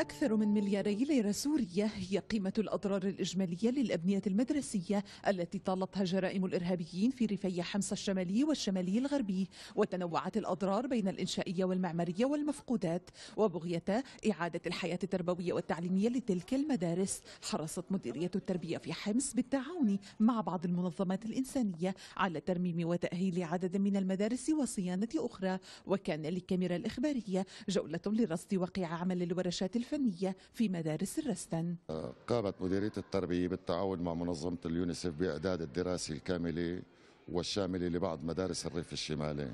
أكثر من ملياري ليرة سورية هي قيمة الأضرار الإجمالية للأبنية المدرسية التي طالتها جرائم الإرهابيين في ريفي حمص الشمالي والشمالي الغربي وتنوعت الأضرار بين الإنشائية والمعمارية والمفقودات وبغية إعادة الحياة التربوية والتعليمية لتلك المدارس حرصت مديرية التربية في حمص بالتعاون مع بعض المنظمات الإنسانية على ترميم وتأهيل عدد من المدارس وصيانة أخرى وكان للكاميرا الإخبارية جولة لرصد واقع عمل الورشات الفنية الفنية في مدارس الرستن آه، قامت مديرية التربية بالتعاون مع منظمة اليونيسف بإعداد الدراسة الكاملة والشاملة لبعض مدارس الريف الشمالي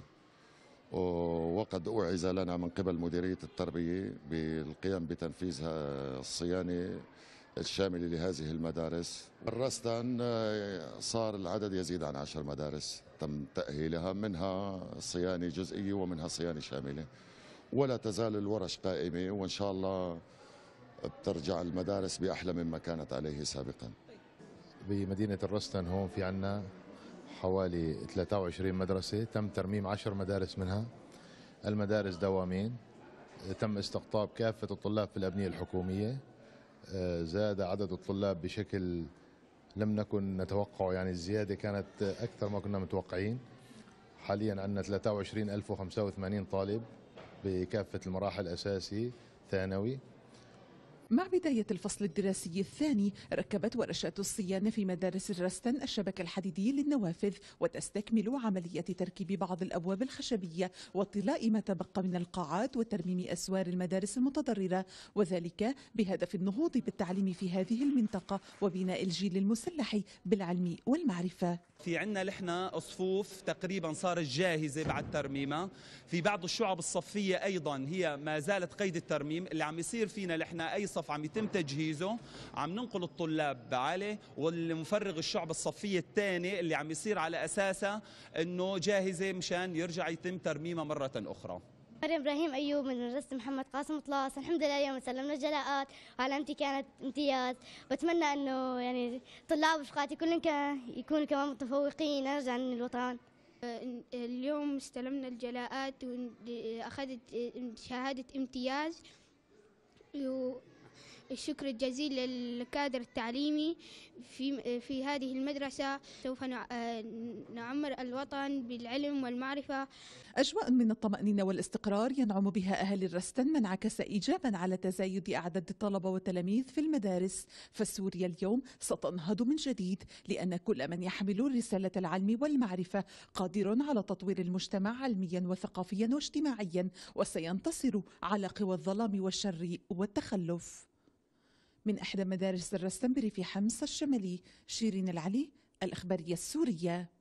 وقد أوعز لنا من قبل مديرية التربية بالقيام بتنفيذ الصيانة الشاملة لهذه المدارس الرستن آه، صار العدد يزيد عن عشر مدارس تم تأهيلها منها صيانة جزئية ومنها صيانة شاملة ولا تزال الورش قائمة وإن شاء الله بترجع المدارس بأحلى مما كانت عليه سابقا بمدينة الرستن هون في عنا حوالي 23 مدرسة تم ترميم 10 مدارس منها المدارس دوامين تم استقطاب كافة الطلاب في الأبنية الحكومية آه، زاد عدد الطلاب بشكل لم نكن نتوقعه يعني الزيادة كانت أكثر ما كنا متوقعين حاليا عندنا 23085 طالب بكافة المراحل أساسي ثانوي مع بداية الفصل الدراسي الثاني ركبت ورشات الصيانة في مدارس الرستن الشبكة الحديدية للنوافذ وتستكمل عملية تركيب بعض الأبواب الخشبية وطلاء ما تبقى من القاعات وترميم أسوار المدارس المتضررة وذلك بهدف النهوض بالتعليم في هذه المنطقة وبناء الجيل المسلح بالعلم والمعرفة في عنا لحنا صفوف تقريبا صارت جاهزة بعد ترميمها في بعض الشعب الصفية أيضا هي ما زالت قيد الترميم اللي عم يصير فينا لحنا أي الصف عم يتم تجهيزه عم ننقل الطلاب عليه والمفرغ الشعب الصفية الثاني اللي عم يصير على أساسها أنه جاهزة مشان يرجع يتم ترميمها مرة أخرى مريم ابراهيم ايوب من مدرسه محمد قاسم طلاس الحمد لله اليوم سلمنا الجلاءات وعلامتي كانت امتياز بتمنى انه يعني طلاب رفقاتي كلهم يكونوا كمان متفوقين ارجع للوطن اليوم استلمنا الجلاءات واخذت شهاده امتياز الشكر الجزيل للكادر التعليمي في في هذه المدرسة سوف آه، نعمر الوطن بالعلم والمعرفة أجواء من الطمأنينة والاستقرار ينعم بها أهالي الرستن ما انعكس إيجابا على تزايد أعداد الطلبة والتلاميذ في المدارس فسوريا اليوم ستنهض من جديد لأن كل من يحمل رسالة العلم والمعرفة قادر على تطوير المجتمع علميا وثقافيا واجتماعيا وسينتصر على قوى الظلام والشر والتخلف من إحدى مدارس الرستنبري في حمص الشمالي شيرين العلي الإخبارية السورية